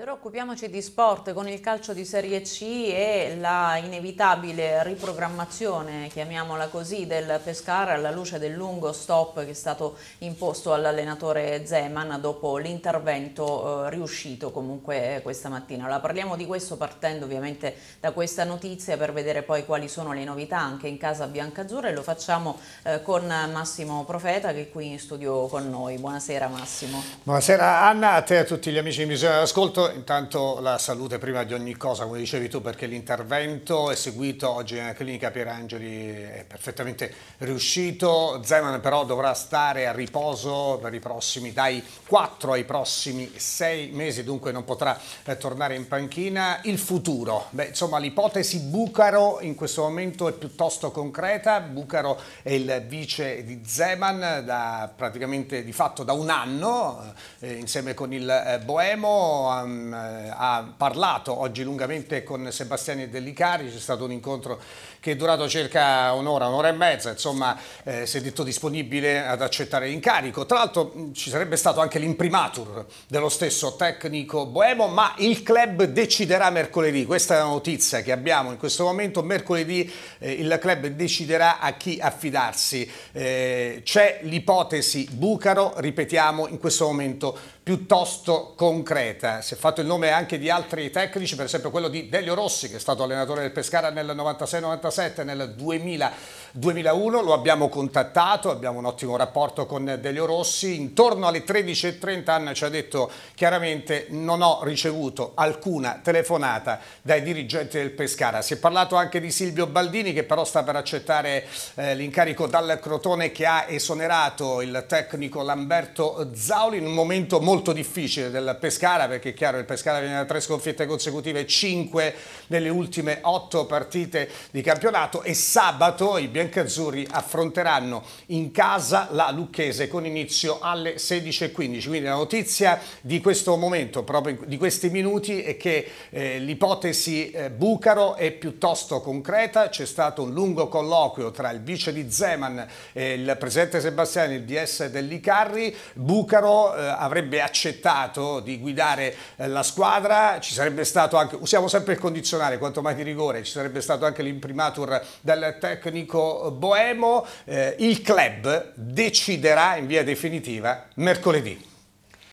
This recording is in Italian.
Ed ora occupiamoci di sport con il calcio di Serie C e la inevitabile riprogrammazione, chiamiamola così, del Pescara alla luce del lungo stop che è stato imposto all'allenatore Zeman dopo l'intervento eh, riuscito comunque eh, questa mattina. Allora parliamo di questo partendo ovviamente da questa notizia per vedere poi quali sono le novità anche in casa biancazzurra e lo facciamo eh, con Massimo Profeta che è qui in studio con noi. Buonasera Massimo. Buonasera Anna, a te e a tutti gli amici di Missione d'Ascolto intanto la salute prima di ogni cosa, come dicevi tu, perché l'intervento eseguito oggi nella clinica Pierangeli è perfettamente riuscito, Zeman però dovrà stare a riposo prossimi, dai 4 ai prossimi 6 mesi, dunque non potrà eh, tornare in panchina. Il futuro, Beh, insomma l'ipotesi Bucaro in questo momento è piuttosto concreta, Bucaro è il vice di Zeman da praticamente di fatto da un anno eh, insieme con il eh, Boemo Ehm, eh, ha parlato oggi lungamente con Sebastiani Dellicari, c'è stato un incontro che è durato circa un'ora, un'ora e mezza, insomma eh, si è detto disponibile ad accettare l'incarico. Tra l'altro ci sarebbe stato anche l'imprimatur dello stesso tecnico Boemo, ma il club deciderà mercoledì, questa è la notizia che abbiamo in questo momento, mercoledì eh, il club deciderà a chi affidarsi. Eh, C'è l'ipotesi Bucaro, ripetiamo, in questo momento piuttosto concreta fatto il nome anche di altri tecnici, per esempio quello di Delio Rossi che è stato allenatore del Pescara nel 96-97, nel 2000 2001, lo abbiamo contattato, abbiamo un ottimo rapporto con Delio Rossi, intorno alle 13.30 Anna ci ha detto chiaramente non ho ricevuto alcuna telefonata dai dirigenti del Pescara, si è parlato anche di Silvio Baldini che però sta per accettare eh, l'incarico dal Crotone che ha esonerato il tecnico Lamberto Zauli in un momento molto difficile del Pescara perché è chiaro il Pescara viene da tre sconfitte consecutive, cinque nelle ultime otto partite di campionato e sabato i biancazzurri affronteranno in casa la Lucchese con inizio alle 16.15. Quindi la notizia di questo momento, proprio di questi minuti, è che eh, l'ipotesi eh, Bucaro è piuttosto concreta. C'è stato un lungo colloquio tra il vice di Zeman e il presidente Sebastiani, il DS dell'Icarri. Bucaro eh, avrebbe accettato di guidare eh, la squadra, ci sarebbe stato anche, usiamo sempre il condizionale, quanto mai di rigore, ci sarebbe stato anche l'imprimatur del tecnico boemo, eh, il club deciderà in via definitiva mercoledì.